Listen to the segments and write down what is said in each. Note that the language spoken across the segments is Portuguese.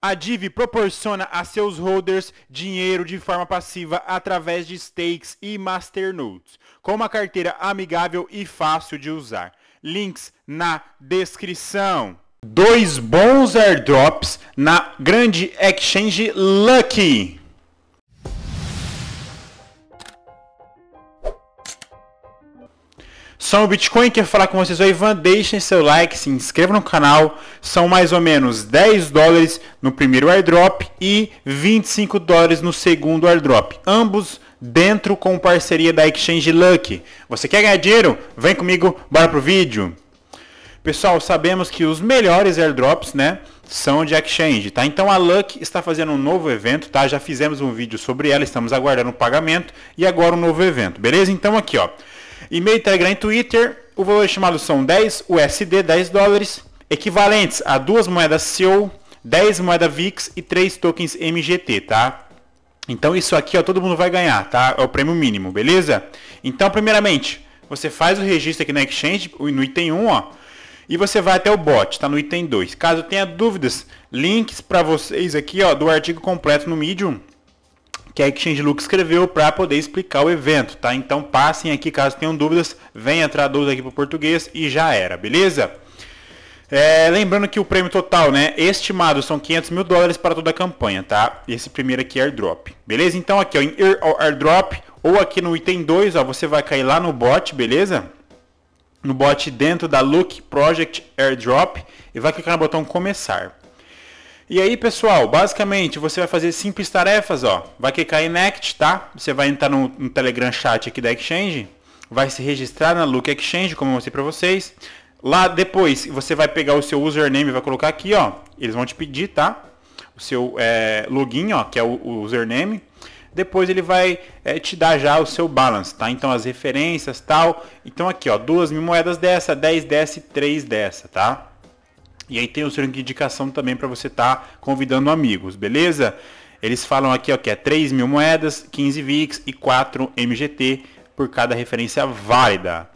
A DIV proporciona a seus holders dinheiro de forma passiva através de stakes e masternodes, com uma carteira amigável e fácil de usar. Links na descrição. Dois bons airdrops na grande exchange Lucky. São o Bitcoin, quer falar com vocês, o Ivan, deixem seu like, se inscrevam no canal, são mais ou menos 10 dólares no primeiro airdrop e 25 dólares no segundo airdrop, ambos dentro com parceria da Exchange Luck. Você quer ganhar dinheiro? Vem comigo, bora pro vídeo! Pessoal, sabemos que os melhores airdrops, né, são de exchange, tá? Então a Luck está fazendo um novo evento, tá? Já fizemos um vídeo sobre ela, estamos aguardando o pagamento e agora um novo evento, beleza? Então aqui, ó, e-mail, Telegram e Twitter. O valor estimado é são 10 USD, 10 dólares, equivalentes a duas moedas SEO, 10 moedas VIX e 3 tokens MGT, tá? Então isso aqui, ó, todo mundo vai ganhar, tá? É o prêmio mínimo, beleza? Então, primeiramente, você faz o registro aqui na Exchange, no item 1, ó, e você vai até o bot, tá no item 2. Caso tenha dúvidas, links para vocês aqui, ó, do artigo completo no Medium que a Exchange Look escreveu para poder explicar o evento, tá? Então passem aqui caso tenham dúvidas, venha traduz aqui para o português e já era, beleza? É, lembrando que o prêmio total, né, estimado são 500 mil dólares para toda a campanha, tá? Esse primeiro aqui é airdrop, beleza? Então aqui ó, em airdrop ou aqui no item 2, ó, você vai cair lá no bot, beleza? No bot dentro da Look Project Airdrop e vai clicar no botão começar. E aí, pessoal, basicamente você vai fazer simples tarefas, ó. Vai clicar em Next, tá? Você vai entrar no, no Telegram chat aqui da Exchange, vai se registrar na Look Exchange, como eu mostrei para vocês. Lá depois você vai pegar o seu username, vai colocar aqui, ó. Eles vão te pedir, tá? O seu é, login, ó, que é o, o username. Depois ele vai é, te dar já o seu balance, tá? Então as referências, tal. Então aqui, ó, duas mil moedas dessa, 10 dessa e 3 dessa, tá? E aí tem o seu link de indicação também para você estar tá convidando amigos, beleza? Eles falam aqui ó, que é 3 mil moedas, 15 VIX e 4 MGT por cada referência válida.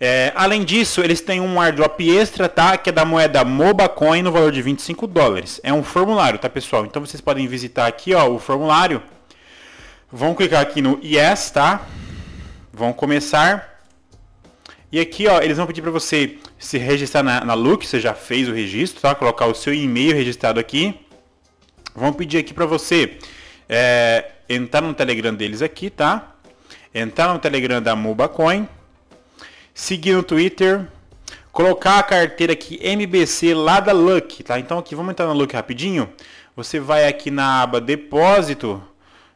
É, além disso, eles têm um airdrop extra, tá? Que é da moeda MobaCoin no valor de 25 dólares. É um formulário, tá, pessoal? Então vocês podem visitar aqui, ó, o formulário. Vão clicar aqui no Yes, tá? Vão começar. E aqui, ó, eles vão pedir para você se registrar na, na Look, você já fez o registro, tá? Colocar o seu e-mail registrado aqui. Vão pedir aqui para você é, entrar no Telegram deles aqui, tá? Entrar no Telegram da MubaCoin, seguir no Twitter, colocar a carteira aqui MBC lá da Luck, tá? Então aqui, vamos entrar na Luck rapidinho. Você vai aqui na aba Depósito,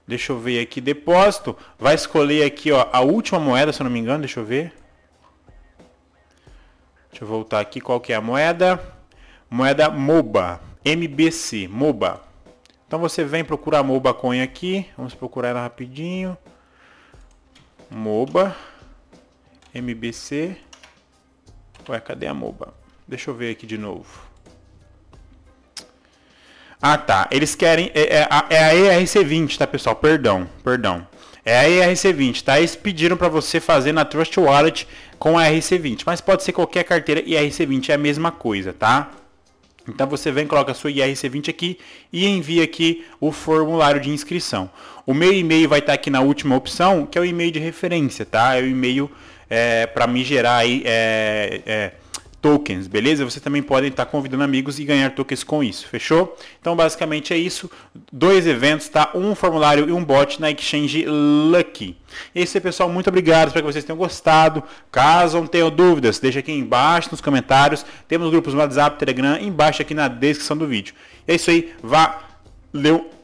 deixa eu ver aqui, Depósito, vai escolher aqui, ó, a última moeda, se eu não me engano, deixa eu ver Deixa eu voltar aqui, qual que é a moeda? Moeda MOBA, MBC, MOBA. Então você vem procurar MOBA Coin aqui, vamos procurar ela rapidinho. MOBA, MBC. Ué, cadê a MOBA? Deixa eu ver aqui de novo. Ah, tá. Eles querem... É, é, é a ERC20, tá, pessoal? Perdão, perdão é a ERC20, tá? Eles pediram para você fazer na Trust Wallet com a ERC20, mas pode ser qualquer carteira ERC20, é a mesma coisa, tá? Então você vem, coloca a sua IRC20 aqui e envia aqui o formulário de inscrição. O meu e-mail vai estar tá aqui na última opção, que é o e-mail de referência, tá? É o e-mail é, para me gerar aí é, é, tokens, beleza? Você também pode estar convidando amigos e ganhar tokens com isso, fechou? Então basicamente é isso, dois eventos, tá? Um formulário e um bot na Exchange Lucky. é isso aí pessoal, muito obrigado, espero que vocês tenham gostado. Caso não tenham dúvidas, deixa aqui embaixo nos comentários. Temos grupos no WhatsApp, Telegram, embaixo aqui na descrição do vídeo. É isso aí, valeu!